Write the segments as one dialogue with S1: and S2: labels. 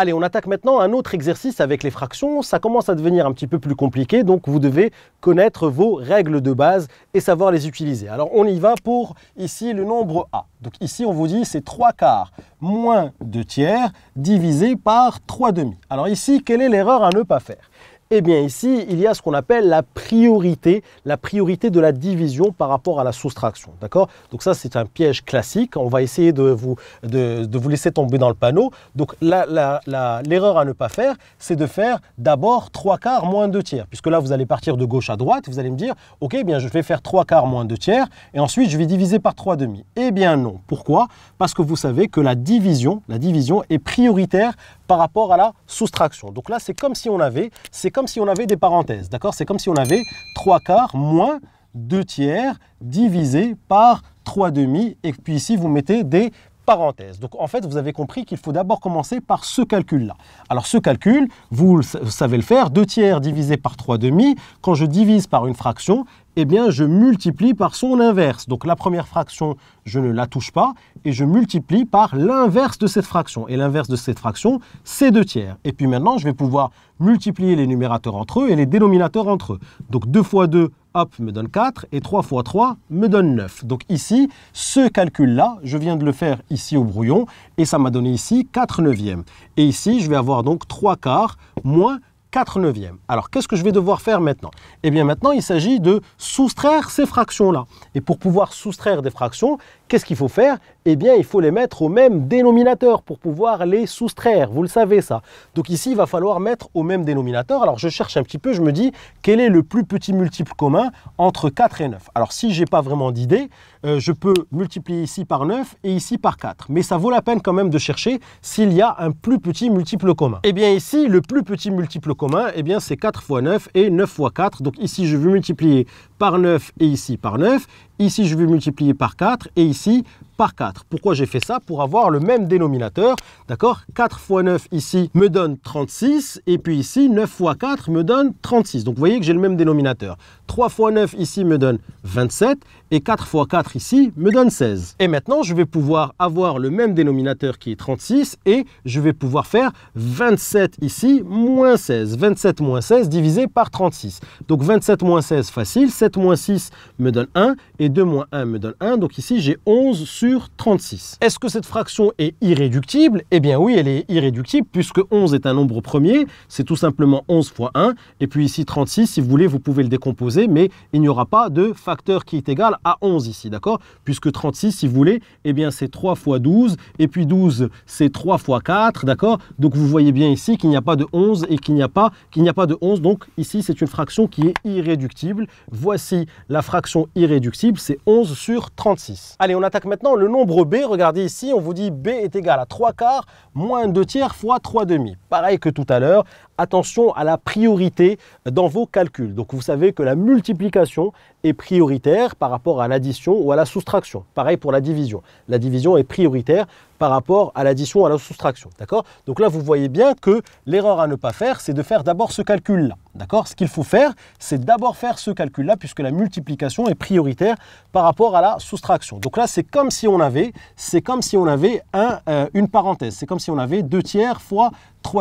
S1: Allez, on attaque maintenant un autre exercice avec les fractions. Ça commence à devenir un petit peu plus compliqué, donc vous devez connaître vos règles de base et savoir les utiliser. Alors on y va pour ici le nombre A. Donc ici on vous dit c'est 3 quarts moins 2 tiers divisé par 3 demi. Alors ici, quelle est l'erreur à ne pas faire eh bien ici, il y a ce qu'on appelle la priorité, la priorité de la division par rapport à la soustraction. D'accord Donc ça, c'est un piège classique. On va essayer de vous, de, vous laisser tomber dans le panneau. Donc l'erreur à ne pas faire, c'est de faire d'abord 3 quarts moins 2 tiers. Puisque là, vous allez partir de gauche à droite. Vous allez me dire, OK, eh bien je vais faire 3 quarts moins 2 tiers. Et ensuite, je vais diviser par 3 demi. Eh bien non. Pourquoi Parce que vous savez que la division, la division est prioritaire par rapport à la soustraction. Donc là, c'est comme si on avait, c'est comme si on avait des parenthèses, d'accord C'est comme si on avait 3 quarts moins 2 tiers divisé par 3 demi. Et puis ici, vous mettez des parenthèses. Donc en fait, vous avez compris qu'il faut d'abord commencer par ce calcul-là. Alors ce calcul, vous, savez le faire, 2 tiers divisé par 3 demi. Quand je divise par une fraction, eh bien je multiplie par son inverse. Donc la première fraction, je ne la touche pas, et je multiplie par l'inverse de cette fraction. Et l'inverse de cette fraction, c'est 2 tiers. Et puis maintenant, je vais pouvoir multiplier les numérateurs entre eux et les dénominateurs entre eux. Donc 2 fois 2, hop, me donne 4, et 3 fois 3 me donne 9. Donc ici, ce calcul-là, je viens de le faire ici au brouillon, et ça m'a donné ici 4 neuvièmes. Et ici, je vais avoir donc 3 quarts moins 4 neuvièmes. Alors, qu'est-ce que je vais devoir faire maintenant Eh bien, maintenant, il s'agit de soustraire ces fractions-là. Et pour pouvoir soustraire des fractions, Qu'est-ce qu'il faut faire Eh bien, il faut les mettre au même dénominateur pour pouvoir les soustraire. Vous le savez, ça. Donc ici, il va falloir mettre au même dénominateur. Alors, je cherche un petit peu, je me dis, quel est le plus petit multiple commun entre 4 et 9 Alors, si je n'ai pas vraiment d'idée, euh, je peux multiplier ici par 9 et ici par 4. Mais ça vaut la peine quand même de chercher s'il y a un plus petit multiple commun. Eh bien, ici, le plus petit multiple commun, eh bien, c'est 4 fois 9 et 9 fois 4. Donc ici, je veux multiplier par 9 et ici par 9. Ici, je vais multiplier par 4 et ici par 4. Pourquoi j'ai fait ça Pour avoir le même dénominateur, d'accord 4 x 9 ici me donne 36 et puis ici 9 x 4 me donne 36. Donc vous voyez que j'ai le même dénominateur. 3 x 9 ici me donne 27 et 4 x 4 ici me donne 16. Et maintenant, je vais pouvoir avoir le même dénominateur qui est 36 et je vais pouvoir faire 27 ici moins 16. 27 moins 16 divisé par 36. Donc 27 moins 16 facile, 7 moins 6 me donne 1 et 2 moins 1 me donne 1. Donc ici, j'ai 11 sur 36. Est-ce que cette fraction est irréductible Eh bien oui, elle est irréductible puisque 11 est un nombre premier. C'est tout simplement 11 fois 1. Et puis ici, 36, si vous voulez, vous pouvez le décomposer, mais il n'y aura pas de facteur qui est égal à 11 ici, d'accord Puisque 36, si vous voulez, eh bien c'est 3 fois 12. Et puis 12, c'est 3 fois 4, d'accord Donc vous voyez bien ici qu'il n'y a pas de 11 et qu'il n'y a, pas, qu'il n'y a pas de 11. Donc ici, c'est une fraction qui est irréductible. Ici, la fraction irréductible, c'est 11 sur 36. Allez, on attaque maintenant le nombre B. Regardez ici, on vous dit B est égal à 3 quarts moins 2 tiers fois 3 demi. Pareil que tout à l'heure, attention à la priorité dans vos calculs. Donc vous savez que la multiplication est prioritaire par rapport à l'addition ou à la soustraction. Pareil pour la division. La division est prioritaire par rapport à l'addition ou à la soustraction. D'accord Donc là, vous voyez bien que l'erreur à ne pas faire, c'est de faire d'abord ce calcul-là. D'accord Ce qu'il faut faire, c'est d'abord faire ce calcul-là, puisque la multiplication est prioritaire par rapport à la soustraction. Donc là, c'est comme si on avait, c'est comme si on avait un, euh, une parenthèse. C'est comme si on avait 2 tiers fois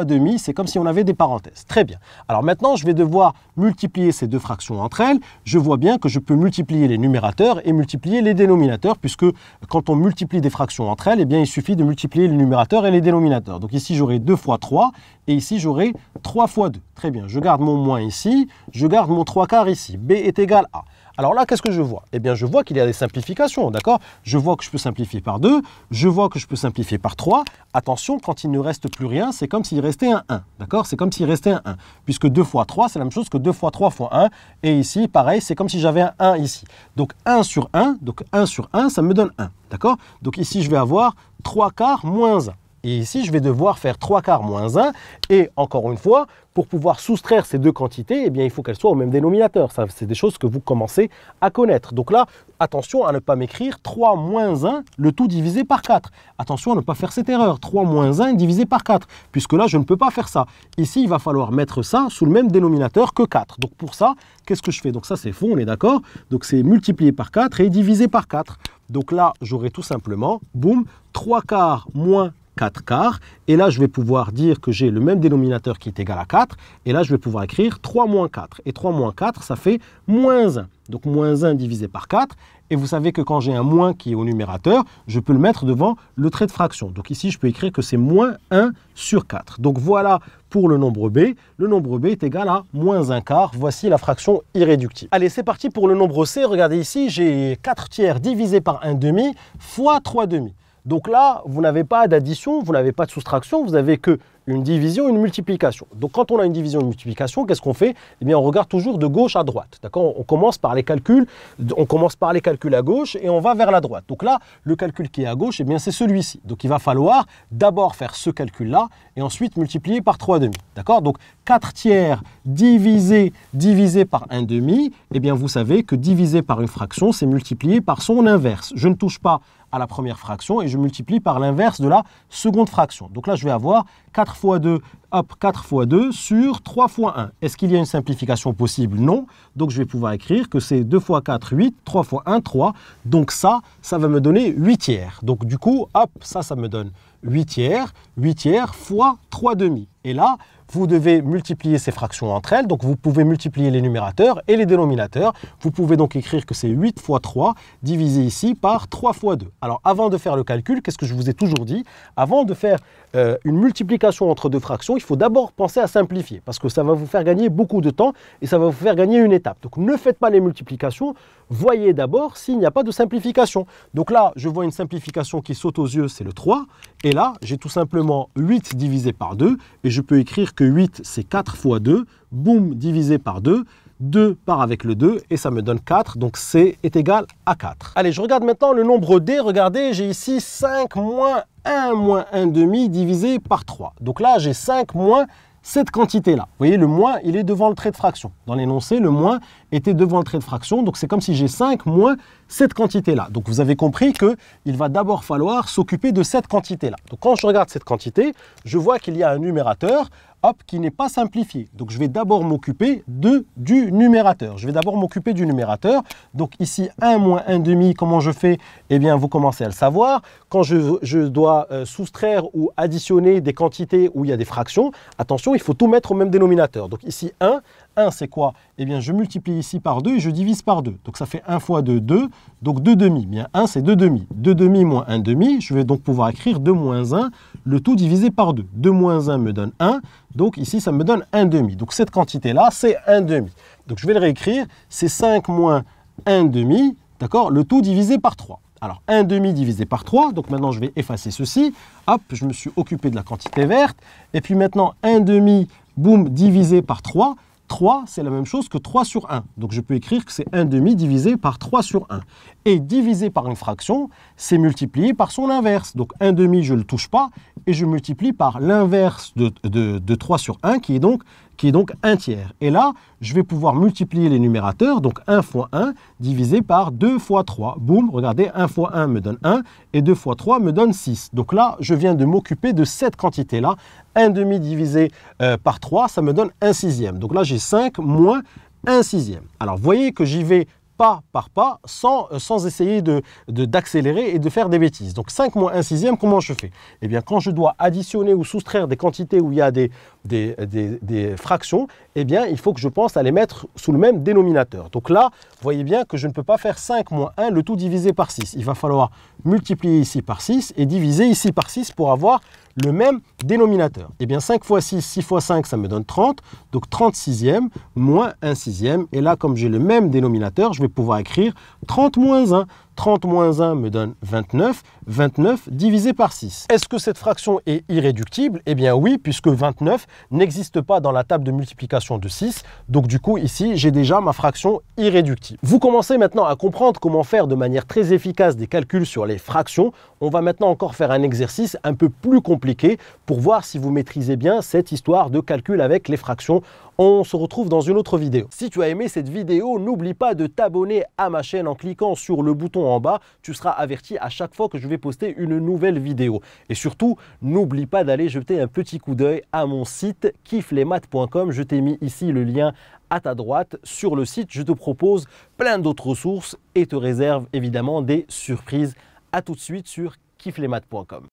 S1: demi, c'est comme si on avait des parenthèses. Très bien. Alors maintenant, je vais devoir multiplier ces deux fractions entre elles. Je vois bien que je peux multiplier les numérateurs et multiplier les dénominateurs, puisque quand on multiplie des fractions entre elles, eh bien, il suffit de multiplier les numérateurs et les dénominateurs. Donc ici, j'aurai 2 fois 3, et ici, j'aurai 3 fois 2. Très bien. Je garde mon moins ici, je garde mon 3 quarts ici. B est égal à... Alors là, qu'est-ce que je vois Eh bien, je vois qu'il y a des simplifications, d'accord Je vois que je peux simplifier par 2, je vois que je peux simplifier par 3. Attention, quand il ne reste plus rien, c'est comme s'il restait un 1, d'accord C'est comme s'il restait un 1, puisque 2 fois 3, c'est la même chose que 2 fois 3 fois 1. Et ici, pareil, c'est comme si j'avais un 1 ici. Donc 1 sur 1, donc 1 sur 1, ça me donne 1, d'accord Donc ici, je vais avoir 3 quarts moins 1. Et ici, je vais devoir faire 3 quarts moins 1. Et encore une fois, pour pouvoir soustraire ces deux quantités, eh bien, il faut qu'elles soient au même dénominateur. c'est des choses que vous commencez à connaître. Donc là, attention à ne pas m'écrire 3 moins 1, le tout divisé par 4. Attention à ne pas faire cette erreur. 3 moins 1 divisé par 4, puisque là, je ne peux pas faire ça. Ici, il va falloir mettre ça sous le même dénominateur que 4. Donc pour ça, qu'est-ce que je fais Donc ça, c'est faux, on est d'accord Donc c'est multiplié par 4 et divisé par 4. Donc là, j'aurai tout simplement, boum, 3 quarts moins 4 quarts. Et là, je vais pouvoir dire que j'ai le même dénominateur qui est égal à 4. Et là, je vais pouvoir écrire 3 moins 4. Et 3 moins 4, ça fait moins 1. Donc moins 1 divisé par 4. Et vous savez que quand j'ai un moins qui est au numérateur, je peux le mettre devant le trait de fraction. Donc ici, je peux écrire que c'est moins 1 sur 4. Donc voilà pour le nombre b. Le nombre b est égal à moins 1 quart. Voici la fraction irréductible. Allez, c'est parti pour le nombre c. Regardez ici, j'ai 4 tiers divisé par 1 demi fois 3 demi. Donc là, vous n'avez pas d'addition, vous n'avez pas de soustraction, vous n'avez que une division, une multiplication. Donc quand on a une division, une multiplication, qu'est-ce qu'on fait Eh bien, on regarde toujours de gauche à droite. D'accord On commence par les calculs, on commence par les calculs à gauche et on va vers la droite. Donc là, le calcul qui est à gauche, eh bien, c'est celui-ci. Donc il va falloir d'abord faire ce calcul-là et ensuite multiplier par 3,5. D'accord Donc 4 tiers divisé divisé par 1 demi, eh bien, vous savez que divisé par une fraction, c'est multiplier par son inverse. Je ne touche pas à la première fraction et je multiplie par l'inverse de la seconde fraction. Donc là, je vais avoir 4 fois 2, hop, 4 x 2 sur 3 fois 1. Est-ce qu'il y a une simplification possible Non. Donc je vais pouvoir écrire que c'est 2 fois 4, 8, 3 fois 1, 3. Donc ça, ça va me donner 8 tiers. Donc du coup, hop, ça, ça me donne 8 tiers, 8 tiers fois 3 demi. Et là, vous devez multiplier ces fractions entre elles. Donc vous pouvez multiplier les numérateurs et les dénominateurs. Vous pouvez donc écrire que c'est 8 fois 3 divisé ici par 3 fois 2. Alors avant de faire le calcul, qu'est-ce que je vous ai toujours dit Avant de faire euh, une multiplication entre deux fractions, il faut d'abord penser à simplifier parce que ça va vous faire gagner beaucoup de temps et ça va vous faire gagner une étape. Donc ne faites pas les multiplications, voyez d'abord s'il n'y a pas de simplification. Donc là, je vois une simplification qui saute aux yeux, c'est le 3. Et là, j'ai tout simplement 8 divisé par 2 et je peux écrire que 8, c'est 4 fois 2. Boum, divisé par 2. 2 part avec le 2 et ça me donne 4, donc C est égal à 4. Allez, je regarde maintenant le nombre D. Regardez, j'ai ici 5 moins 1 moins 1 demi divisé par 3. Donc là, j'ai 5 moins cette quantité-là. Vous voyez, le moins, il est devant le trait de fraction. Dans l'énoncé, le moins était devant le trait de fraction, donc c'est comme si j'ai 5 moins cette quantité-là. Donc vous avez compris qu'il va d'abord falloir s'occuper de cette quantité-là. Donc quand je regarde cette quantité, je vois qu'il y a un numérateur qui n'est pas simplifié. Donc je vais d'abord m'occuper de du numérateur. Je vais d'abord m'occuper du numérateur. Donc ici, 1 moins demi, comment je fais Eh bien, vous commencez à le savoir. Quand je, dois euh, soustraire ou additionner des quantités où il y a des fractions, attention, il faut tout mettre au même dénominateur. Donc ici, 1, 1, c'est quoi Eh bien, je multiplie ici par 2 et je divise par 2. Donc ça fait 1 fois 2, 2. Donc 2 demi. Eh bien, 1, c'est 2 demi. 2 demi moins 1 demi. Je vais donc pouvoir écrire 2 moins 1, le tout divisé par 2. 2 moins 1 me donne 1. Donc ici, ça me donne 1 demi. Donc cette quantité-là, c'est 1 demi. Donc je vais le réécrire. C'est 5 moins 1 demi. D'accord Le tout divisé par 3. Alors, 1 demi divisé par 3, donc maintenant je vais effacer ceci. Hop, je me suis occupé de la quantité verte. Et puis maintenant, 1 demi, boum, divisé par 3, 3, c'est la même chose que 3 sur 1. Donc je peux écrire que c'est 1 demi divisé par 3 sur 1. Et divisé par une fraction, c'est multiplié par son inverse. Donc 1 demi, je ne le touche pas, et je multiplie par l'inverse de, de 3 sur 1, qui est donc qui est donc 1 tiers. Et là, je vais pouvoir multiplier les numérateurs, donc 1 fois 1 divisé par 2 fois 3. Boum, regardez, 1 fois 1 me donne 1 et 2 fois 3 me donne 6. Donc là, je viens de m'occuper de cette quantité-là. 1 demi divisé euh, par 3, ça me donne 1 sixième. Donc là, j'ai 5 moins 1 sixième. Alors, vous voyez que j'y vais pas par pas, sans, euh, essayer d'accélérer de, d'accélérer et de faire des bêtises. Donc 5 moins 1 sixième, comment je fais Eh bien, quand je dois additionner ou soustraire des quantités où il y a des, des, des fractions, eh bien, il faut que je pense à les mettre sous le même dénominateur. Donc là, vous voyez bien que je ne peux pas faire 5 moins 1, le tout divisé par 6. Il va falloir multiplier ici par 6 et diviser ici par 6 pour avoir le même dénominateur. Eh bien 5 x 6, 6 fois 5, ça me donne 30. Donc 30 sixièmes moins 1 sixième. Et là, comme j'ai le même dénominateur, je vais pouvoir écrire 30 moins 1. 30 moins 1 me donne 29. 29 divisé par 6. Est-ce que cette fraction est irréductible Eh bien oui, puisque 29 n'existe pas dans la table de multiplication de 6. Donc du coup, ici, j'ai déjà ma fraction irréductible. Vous commencez maintenant à comprendre comment faire de manière très efficace des calculs sur les fractions. On va maintenant encore faire un exercice un peu plus compliqué pour voir si vous maîtrisez bien cette histoire de calcul avec les fractions on se retrouve dans une autre vidéo. Si tu as aimé cette vidéo, n'oublie pas de t'abonner à ma chaîne en cliquant sur le bouton en bas. Tu seras averti à chaque fois que je vais poster une nouvelle vidéo. Et surtout, n'oublie pas d'aller jeter un petit coup d'œil à mon site kifflesmaths.com. Je t'ai mis ici le lien à ta droite sur le site. Je te propose plein d'autres ressources et te réserve évidemment des surprises. À tout de suite sur kifflesmaths.com.